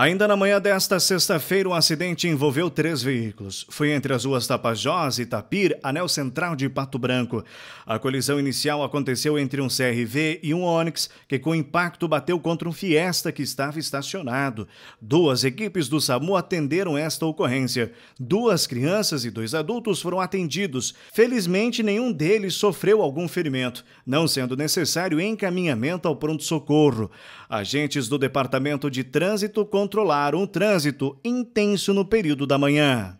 Ainda na manhã desta sexta-feira, um acidente envolveu três veículos. Foi entre as ruas Tapajós e Tapir, anel central de Pato Branco. A colisão inicial aconteceu entre um CRV e um Onix, que com impacto bateu contra um Fiesta que estava estacionado. Duas equipes do SAMU atenderam esta ocorrência. Duas crianças e dois adultos foram atendidos. Felizmente, nenhum deles sofreu algum ferimento, não sendo necessário encaminhamento ao pronto-socorro. Agentes do Departamento de Trânsito controlar um trânsito intenso no período da manhã.